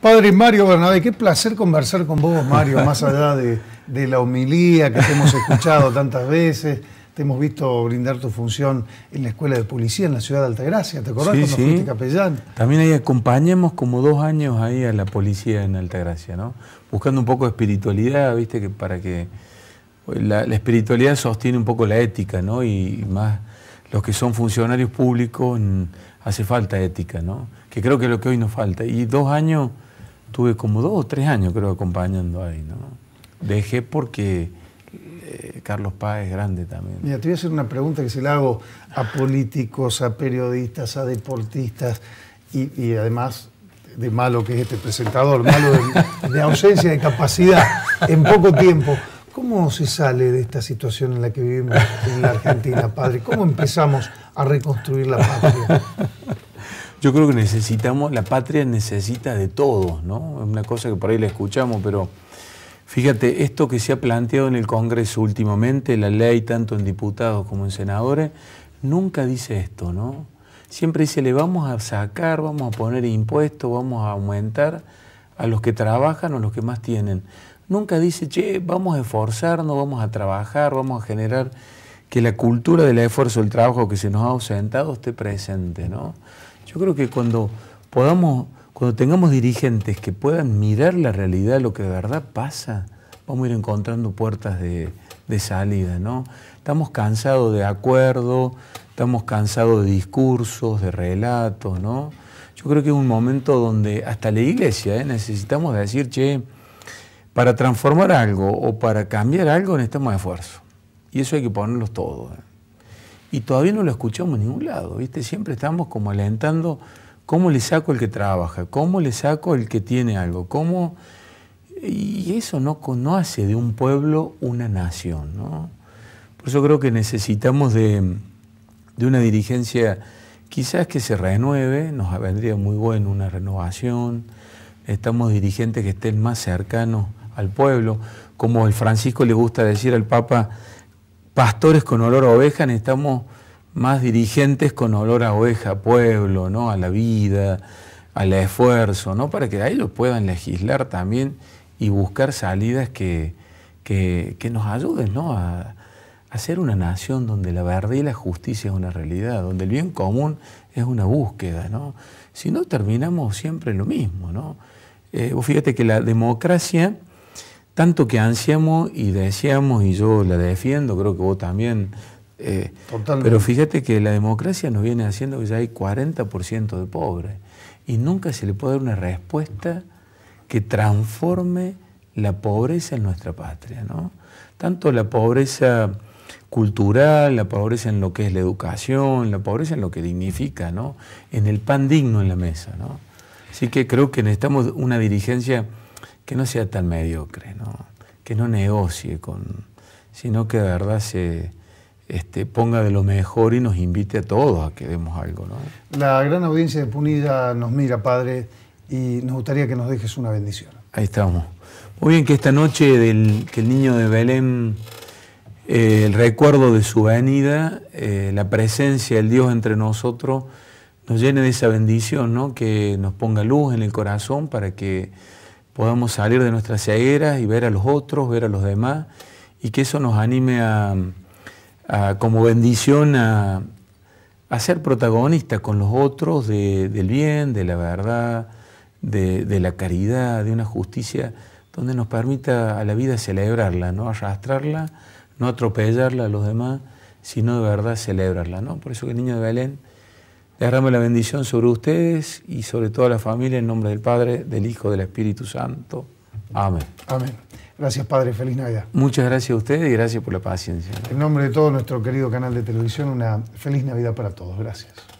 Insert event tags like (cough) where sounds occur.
Padre Mario Bernabé, qué placer conversar con vos, Mario, (laughs) más allá de, la homilía que te hemos escuchado tantas veces. Te hemos visto brindar tu función en la Escuela de Policía en la ciudad de Altagracia, ¿te acordás sí, cuando sí. capellán? También ahí acompañamos como dos años ahí a la policía en Altagracia, ¿no? Buscando un poco de espiritualidad, ¿viste? Que para que. Pues, la, espiritualidad sostiene un poco la ética, ¿no? Y, y más los que son funcionarios públicos mm, hace falta ética, ¿no? Que creo que es lo que hoy nos falta. Y dos años estuve como dos o tres años, creo, acompañando ahí, ¿no? Dejé porque eh, Carlos Paz es grande también. Mira, te voy a hacer una pregunta que se la hago a políticos, a periodistas, a deportistas y, además de malo que es este presentador, malo de, de ausencia de capacidad en poco tiempo. ¿Cómo se sale de esta situación en la que vivimos en la Argentina, padre? ¿Cómo empezamos a reconstruir la patria? Yo creo que necesitamos, la patria necesita de todos, ¿no? Es una cosa que por ahí la escuchamos, pero fíjate, esto que se ha planteado en el Congreso últimamente, la ley tanto en diputados como en senadores, nunca dice esto, ¿no? Siempre dice, le vamos a sacar, vamos a poner impuestos, vamos a aumentar a los que trabajan o los que más tienen. Nunca dice, che, vamos a esforzarnos, vamos a trabajar, vamos a generar que la cultura del esfuerzo, el trabajo que se nos ha ausentado esté presente, ¿no? Yo creo que cuando podamos, cuando tengamos dirigentes que puedan mirar la realidad, lo que de verdad pasa, vamos a ir encontrando puertas de, salida, ¿no? Estamos cansados de acuerdo, estamos cansados de discursos, de relatos, ¿no? Yo creo que es un momento donde hasta la iglesia ¿eh? necesitamos decir, che, para transformar algo o para cambiar algo necesitamos esfuerzo. Y eso hay que ponerlos todo, ¿eh? y todavía no lo escuchamos en ningún lado, ¿viste? Siempre estamos como alentando cómo le saco el que trabaja, cómo le saco el que tiene algo, cómo... Y eso no, conoce hace de un pueblo una nación, Por eso creo que necesitamos de, de una dirigencia quizás que se renueve, nos vendría muy bueno una renovación, estamos dirigentes que estén más cercanos al pueblo, como el Francisco le gusta decir al Papa, pastores con olor a oveja, necesitamos más dirigentes con olor a oveja, pueblo, ¿no? a la vida, al esfuerzo, ¿no? para que ahí ellos puedan legislar también y buscar salidas que, que, nos ayuden a, ser una nación donde la verdad y la justicia es una realidad, donde el bien común es una búsqueda. ¿no? Si no, terminamos siempre lo mismo. ¿no? Eh, fíjate que la democracia tanto que ansiamos y deseamos, y yo la defiendo, creo que vos también. Eh, pero fíjate que la democracia nos viene haciendo que ya hay 40% de pobres y nunca se le puede dar una respuesta que transforme la pobreza en nuestra patria, ¿no? Tanto la pobreza cultural, la pobreza en lo que es la educación, la pobreza en lo que dignifica, ¿no? En el pan digno en la mesa, ¿no? Así que creo que necesitamos una dirigencia que no sea tan mediocre, ¿no? que no negocie con, sino que de verdad se este, ponga de lo mejor y nos invite a todos a que demos algo. ¿no? La gran audiencia de Punilla nos mira, Padre, y nos gustaría que nos dejes una bendición. Ahí estamos. Muy bien, que esta noche del, que el niño de Belén, eh, el recuerdo de su venida, eh, la presencia del Dios entre nosotros, nos llene de esa bendición, ¿no? que nos ponga luz en el corazón para que podamos salir de nuestras cegueras y ver a los otros, ver a los demás, y que eso nos anime a, como bendición a, ser protagonista con los otros del bien, de la verdad, de, la caridad, de una justicia donde nos permita a la vida celebrarla, no arrastrarla, no atropellarla a los demás, sino de verdad celebrarla. ¿no? Por eso que el niño de Belén Derrame la bendición sobre ustedes y sobre toda la familia en nombre del Padre, del Hijo, del Espíritu Santo. Amén. Amén. Gracias, Padre. Feliz Navidad. Muchas gracias a ustedes y gracias por la paciencia. En nombre de todo nuestro querido canal de televisión, una feliz Navidad para todos. Gracias.